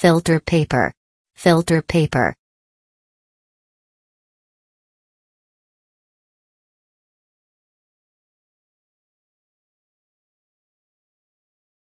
Filter paper. Filter paper.